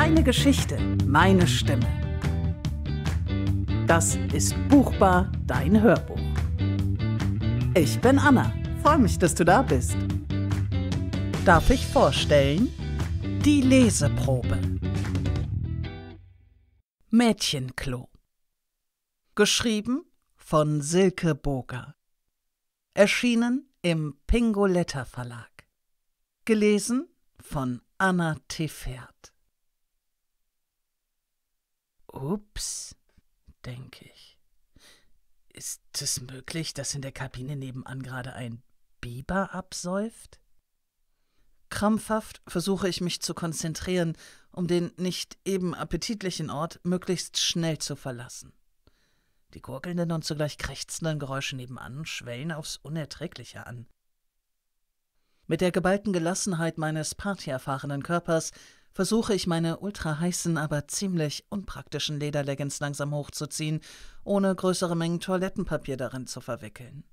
Deine Geschichte, meine Stimme. Das ist Buchbar, dein Hörbuch. Ich bin Anna, freue mich, dass du da bist. Darf ich vorstellen? Die Leseprobe. Mädchenklo. Geschrieben von Silke Boger. Erschienen im Pingoletta Verlag. Gelesen von Anna Tiffert. Ups, denke ich. Ist es möglich, dass in der Kabine nebenan gerade ein Biber absäuft? Krampfhaft versuche ich mich zu konzentrieren, um den nicht eben appetitlichen Ort möglichst schnell zu verlassen. Die gurgelnden und zugleich krächzenden Geräusche nebenan schwellen aufs Unerträgliche an. Mit der geballten Gelassenheit meines partyerfahrenen Körpers versuche ich meine ultraheißen, aber ziemlich unpraktischen Lederleggings langsam hochzuziehen, ohne größere Mengen Toilettenpapier darin zu verwickeln.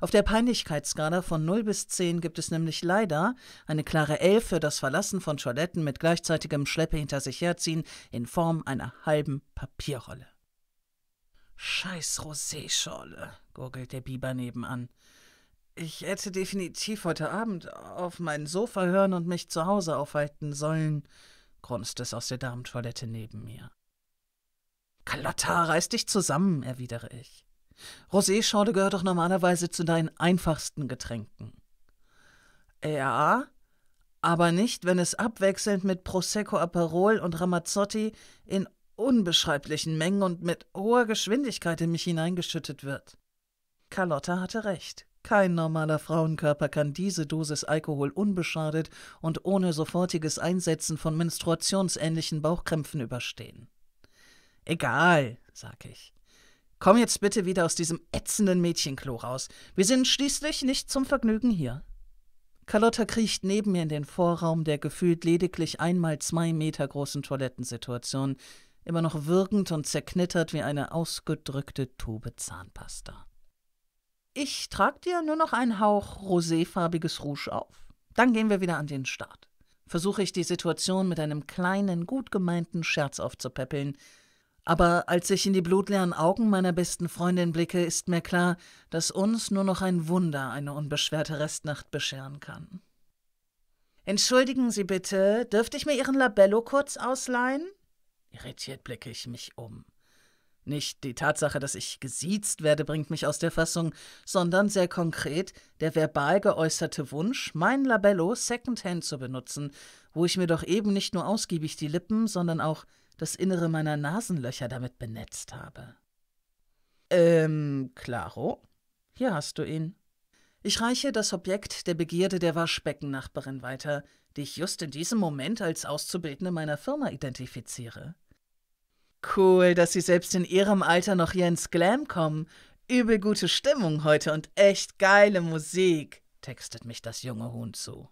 Auf der Peinlichkeitsskala von 0 bis 10 gibt es nämlich leider eine klare 11 für das Verlassen von Toiletten mit gleichzeitigem Schleppe hinter sich herziehen in Form einer halben Papierrolle. Scheiß Roséschorle, gurgelt der Biber nebenan. Ich hätte definitiv heute Abend auf mein Sofa hören und mich zu Hause aufhalten sollen, grunzt es aus der Damentoilette neben mir. Carlotta, reiß dich zusammen, erwidere ich. Rosé-Schorle gehört doch normalerweise zu deinen einfachsten Getränken. Ja, aber nicht, wenn es abwechselnd mit Prosecco Aperol und Ramazzotti in unbeschreiblichen Mengen und mit hoher Geschwindigkeit in mich hineingeschüttet wird. Carlotta hatte recht. Kein normaler Frauenkörper kann diese Dosis Alkohol unbeschadet und ohne sofortiges Einsetzen von menstruationsähnlichen Bauchkrämpfen überstehen. Egal, sag ich. Komm jetzt bitte wieder aus diesem ätzenden Mädchenklo raus. Wir sind schließlich nicht zum Vergnügen hier. Carlotta kriecht neben mir in den Vorraum der gefühlt lediglich einmal zwei Meter großen Toilettensituation, immer noch wirkend und zerknittert wie eine ausgedrückte Tube Zahnpasta. Ich trage dir nur noch einen Hauch roséfarbiges Rouge auf. Dann gehen wir wieder an den Start. Versuche ich die Situation mit einem kleinen, gut gemeinten Scherz aufzupäppeln. Aber als ich in die blutleeren Augen meiner besten Freundin blicke, ist mir klar, dass uns nur noch ein Wunder eine unbeschwerte Restnacht bescheren kann. Entschuldigen Sie bitte, dürfte ich mir Ihren Labello kurz ausleihen? Irritiert blicke ich mich um. Nicht die Tatsache, dass ich gesiezt werde, bringt mich aus der Fassung, sondern sehr konkret der verbal geäußerte Wunsch, mein Labello Secondhand zu benutzen, wo ich mir doch eben nicht nur ausgiebig die Lippen, sondern auch das Innere meiner Nasenlöcher damit benetzt habe. Ähm, Claro, hier hast du ihn. Ich reiche das Objekt der Begierde der Waschbeckennachbarin weiter, die ich just in diesem Moment als Auszubildende meiner Firma identifiziere. Cool, dass Sie selbst in Ihrem Alter noch hier ins Glam kommen. Übel gute Stimmung heute und echt geile Musik, textet mich das junge Huhn zu.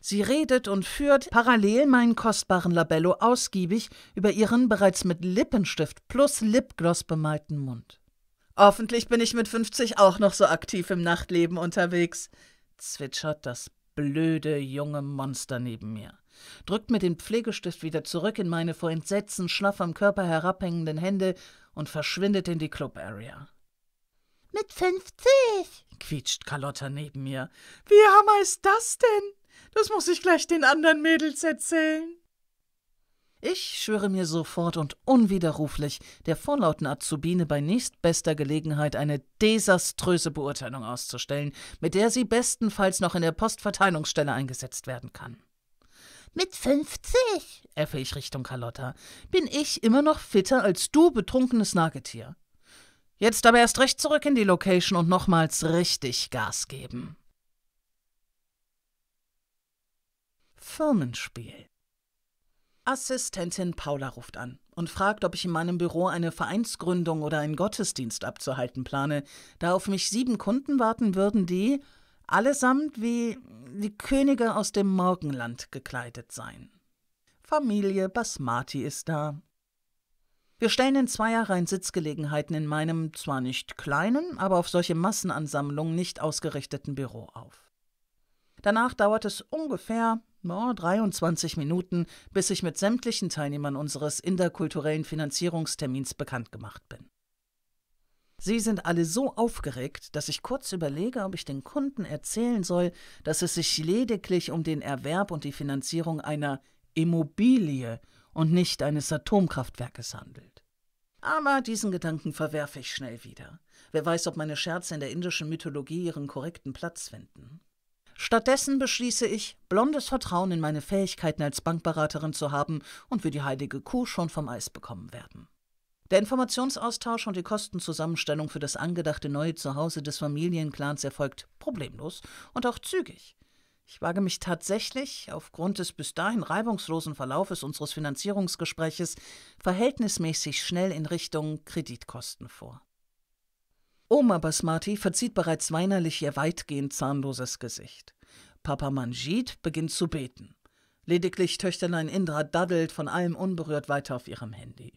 Sie redet und führt parallel meinen kostbaren Labello ausgiebig über ihren bereits mit Lippenstift plus Lipgloss bemalten Mund. Hoffentlich bin ich mit 50 auch noch so aktiv im Nachtleben unterwegs, zwitschert das blöde junge Monster neben mir drückt mir den Pflegestift wieder zurück in meine vor Entsetzen schlaff am Körper herabhängenden Hände und verschwindet in die Club-Area. Mit 50, quietscht Carlotta neben mir. Wie hammer ist das denn? Das muss ich gleich den anderen Mädels erzählen. Ich schwöre mir sofort und unwiderruflich, der vorlauten Azubine bei nächstbester Gelegenheit eine desaströse Beurteilung auszustellen, mit der sie bestenfalls noch in der Postverteilungsstelle eingesetzt werden kann. Mit 50, äffe ich Richtung Carlotta, bin ich immer noch fitter als du, betrunkenes Nagetier. Jetzt aber erst recht zurück in die Location und nochmals richtig Gas geben. Firmenspiel. Assistentin Paula ruft an und fragt, ob ich in meinem Büro eine Vereinsgründung oder einen Gottesdienst abzuhalten plane, da auf mich sieben Kunden warten würden, die allesamt wie die Könige aus dem Morgenland gekleidet sein. Familie Basmati ist da. Wir stellen in zweierreihen Sitzgelegenheiten in meinem zwar nicht kleinen, aber auf solche Massenansammlungen nicht ausgerichteten Büro auf. Danach dauert es ungefähr oh, 23 Minuten, bis ich mit sämtlichen Teilnehmern unseres interkulturellen Finanzierungstermins bekannt gemacht bin. Sie sind alle so aufgeregt, dass ich kurz überlege, ob ich den Kunden erzählen soll, dass es sich lediglich um den Erwerb und die Finanzierung einer Immobilie und nicht eines Atomkraftwerkes handelt. Aber diesen Gedanken verwerfe ich schnell wieder. Wer weiß, ob meine Scherze in der indischen Mythologie ihren korrekten Platz finden. Stattdessen beschließe ich, blondes Vertrauen in meine Fähigkeiten als Bankberaterin zu haben und wir die heilige Kuh schon vom Eis bekommen werden. Der Informationsaustausch und die Kostenzusammenstellung für das angedachte neue Zuhause des Familienclans erfolgt problemlos und auch zügig. Ich wage mich tatsächlich, aufgrund des bis dahin reibungslosen Verlaufes unseres Finanzierungsgespräches, verhältnismäßig schnell in Richtung Kreditkosten vor. Oma Basmati verzieht bereits weinerlich ihr weitgehend zahnloses Gesicht. Papa Manjit beginnt zu beten. Lediglich Töchterlein Indra daddelt von allem unberührt weiter auf ihrem Handy.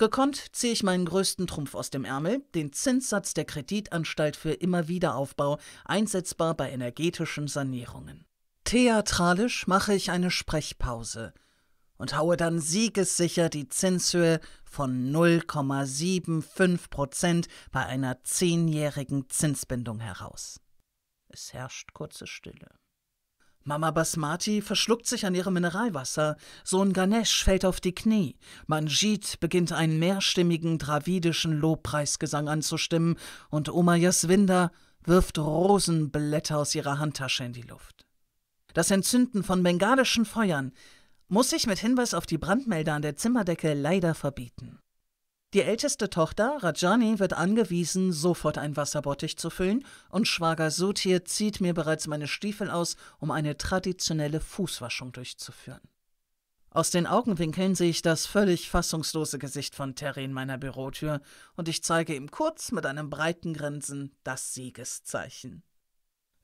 Gekonnt ziehe ich meinen größten Trumpf aus dem Ärmel, den Zinssatz der Kreditanstalt für Immerwiederaufbau, einsetzbar bei energetischen Sanierungen. Theatralisch mache ich eine Sprechpause und haue dann siegessicher die Zinshöhe von 0,75 Prozent bei einer zehnjährigen Zinsbindung heraus. Es herrscht kurze Stille. Mama Basmati verschluckt sich an ihrem Mineralwasser, Sohn Ganesh fällt auf die Knie, Manjit beginnt einen mehrstimmigen dravidischen Lobpreisgesang anzustimmen und Oma Jaswinder wirft Rosenblätter aus ihrer Handtasche in die Luft. Das Entzünden von bengalischen Feuern muss ich mit Hinweis auf die Brandmelder an der Zimmerdecke leider verbieten. Die älteste Tochter, Rajani, wird angewiesen, sofort einen Wasserbottich zu füllen, und Schwager Sutir zieht mir bereits meine Stiefel aus, um eine traditionelle Fußwaschung durchzuführen. Aus den Augenwinkeln sehe ich das völlig fassungslose Gesicht von Terry in meiner Bürotür, und ich zeige ihm kurz mit einem breiten Grinsen das Siegeszeichen.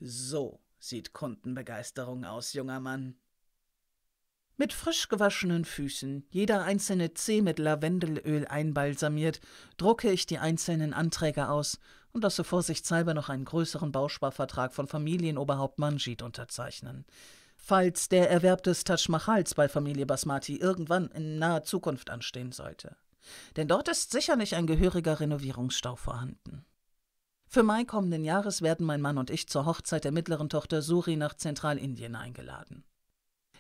So sieht Kundenbegeisterung aus, junger Mann. Mit frisch gewaschenen Füßen, jeder einzelne Zeh mit Lavendelöl einbalsamiert, drucke ich die einzelnen Anträge aus und lasse vorsichtshalber noch einen größeren Bausparvertrag von Familienoberhaupt Manjit unterzeichnen. Falls der Erwerb des Taj Mahals bei Familie Basmati irgendwann in naher Zukunft anstehen sollte. Denn dort ist sicherlich ein gehöriger Renovierungsstau vorhanden. Für Mai kommenden Jahres werden mein Mann und ich zur Hochzeit der mittleren Tochter Suri nach Zentralindien eingeladen.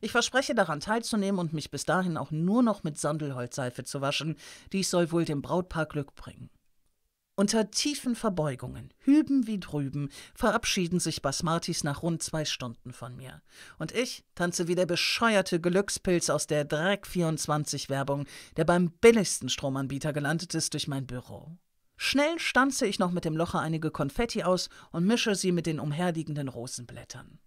Ich verspreche daran teilzunehmen und mich bis dahin auch nur noch mit Sandelholzseife zu waschen. Dies soll wohl dem Brautpaar Glück bringen. Unter tiefen Verbeugungen, hüben wie drüben, verabschieden sich Basmatis nach rund zwei Stunden von mir. Und ich tanze wie der bescheuerte Glückspilz aus der Dreck24-Werbung, der beim billigsten Stromanbieter gelandet ist, durch mein Büro. Schnell stanze ich noch mit dem Locher einige Konfetti aus und mische sie mit den umherliegenden Rosenblättern.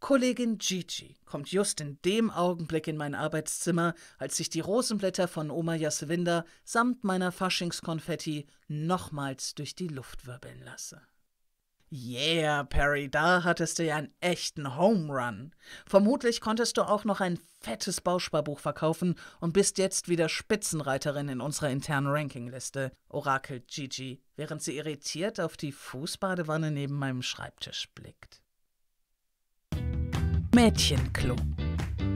Kollegin Gigi kommt just in dem Augenblick in mein Arbeitszimmer, als ich die Rosenblätter von Oma Jaswinder samt meiner Faschingskonfetti nochmals durch die Luft wirbeln lasse. Yeah, Perry, da hattest du ja einen echten Home Run. Vermutlich konntest du auch noch ein fettes Bausparbuch verkaufen und bist jetzt wieder Spitzenreiterin in unserer internen Rankingliste, orakelt Gigi, während sie irritiert auf die Fußbadewanne neben meinem Schreibtisch blickt. Mädchenklo.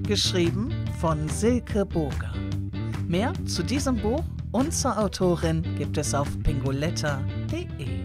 Geschrieben von Silke Boger. Mehr zu diesem Buch und zur Autorin gibt es auf pingoletta.de.